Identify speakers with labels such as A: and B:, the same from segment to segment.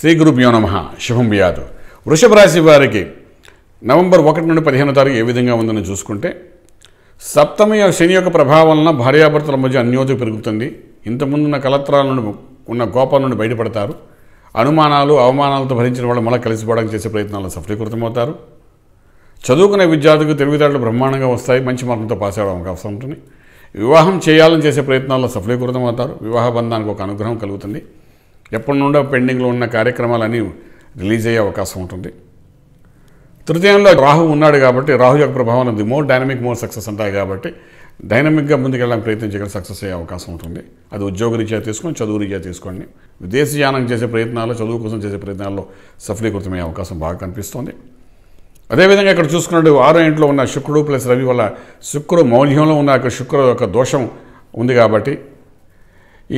A: శ్రీ గురుభ్యో నమ శుభం వ్యాధు వృషభ రాశి వారికి నవంబర్ ఒకటి నుండి పదిహేను తారీఖు ఏ విధంగా ఉందని చూసుకుంటే సప్తమి శని యొక్క ప్రభావం వలన భార్యాభర్తల మధ్య అన్యోజం పెరుగుతుంది ఇంతకుముందున్న కలత్రాల నుండి ఉన్న కోపాల నుండి బయటపడతారు అనుమానాలు అవమానాలతో భరించిన వాళ్ళు మళ్ళీ కలిసిపోవడానికి చేసే ప్రయత్నాలు సఫలీకృతమవుతారు చదువుకునే విద్యార్థులకు తెలివితేటలు బ్రహ్మాండంగా వస్తాయి మంచి మార్గంతో పాస్ అవ్వడం అవకాశం ఉంటుంది వివాహం చేయాలని చేసే ప్రయత్నాల్లో సఫలీకృతం అవుతారు వివాహ బంధానికి ఒక అనుగ్రహం కలుగుతుంది ఎప్పటి నుండో పెండింగ్లో ఉన్న కార్యక్రమాలన్నీ రిలీజ్ అయ్యే అవకాశం ఉంటుంది తృతీయంలో రాహు ఉన్నాడు కాబట్టి రాహు యొక్క ప్రభావం ఉంది మోర్ డైనమిక్ మోర్ సక్సెస్ ఉంటాయి కాబట్టి డైనమిక్గా ముందుకెళ్ళడానికి ప్రయత్నించగల సక్సెస్ అయ్యే అవకాశం ఉంటుంది అది ఉద్యోగ రీత్యా తీసుకొని చదువు రీత్యా తీసుకోండి విదేశీయానం చేసే ప్రయత్నాల్లో చదువు కోసం చేసే ప్రయత్నాల్లో సఫలీకృతమయ్యే అవకాశం బాగా కనిపిస్తోంది అదేవిధంగా ఇక్కడ చూసుకున్నట్టు ఆరో ఇంట్లో ఉన్న శుక్రుడు ప్లస్ రవి వల్ల శుక్రుడు మౌల్యంలో ఉన్న యొక్క శుక్రుడు యొక్క దోషం ఉంది కాబట్టి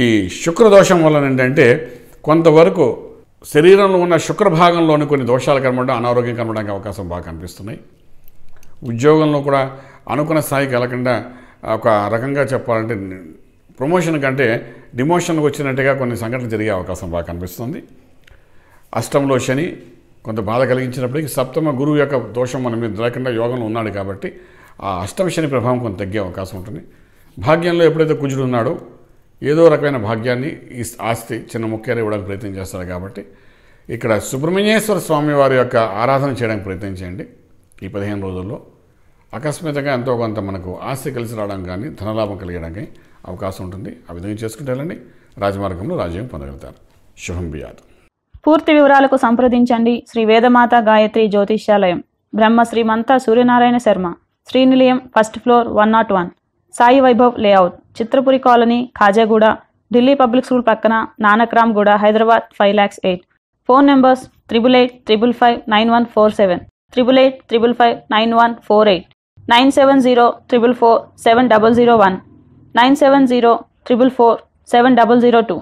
A: ఈ శుక్ర దోషం వలన ఏంటంటే కొంతవరకు శరీరంలో ఉన్న శుక్ర భాగంలోని కొన్ని దోషాలు కనబడడం అనారోగ్యం కనబడడానికి అవకాశం బాగా కనిపిస్తున్నాయి ఉద్యోగంలో కూడా అనుకున్న స్థాయికి వెళ్ళకుండా ఒక రకంగా చెప్పాలంటే ప్రమోషన్ కంటే డిమోషన్కి వచ్చినట్టుగా కొన్ని సంఘటనలు జరిగే అవకాశం బాగా కనిపిస్తుంది అష్టంలో శని కొంత బాధ కలిగించినప్పటికీ సప్తమ గురువు యొక్క దోషం మన మీద లేకుండా యోగంలో ఉన్నాడు కాబట్టి ఆ అష్టమ శని ప్రభావం కొంత తగ్గే అవకాశం ఉంటుంది భాగ్యంలో ఎప్పుడైతే కుజుడు ఉన్నాడో ఏదో రకమైన భాగ్యాన్ని ఈ ఆస్తి చిన్న ముఖ్యాన్ని ఇవ్వడానికి ప్రయత్నం చేస్తారు కాబట్టి ఇక్కడ సుబ్రహ్మణ్యేశ్వర స్వామి వారి యొక్క ఆరాధన చేయడానికి ప్రయత్నం చేయండి ఈ పదిహేను రోజుల్లో అకస్మాత్తుగా ఎంతో కొంత మనకు ఆస్తి కలిసి రావడం కానీ ధనలాభం కలిగడానికి అవకాశం ఉంటుంది ఆ విధంగా చేసుకుంటారండి రాజమార్గంలో రాజ్యం పొందగలుగుతారు శుభం బియాదు
B: పూర్తి వివరాలకు సంప్రదించండి Shri Vedamata Gayatri Jyotishyalayam Brahma Srimantha Suryanarayana Sharma Srinilayam first floor one nought one Sai Vaibhav layout Chitrapuri colony Khajaguda Delhi public school పక్కన Nanakramguda Hyderabad five lakhs eight phone numbers triple eight triple five nine one four seven triple eight triple five nine one four eight nine seven zero triple four seven double zero one nine seven zero triple four seven double zero two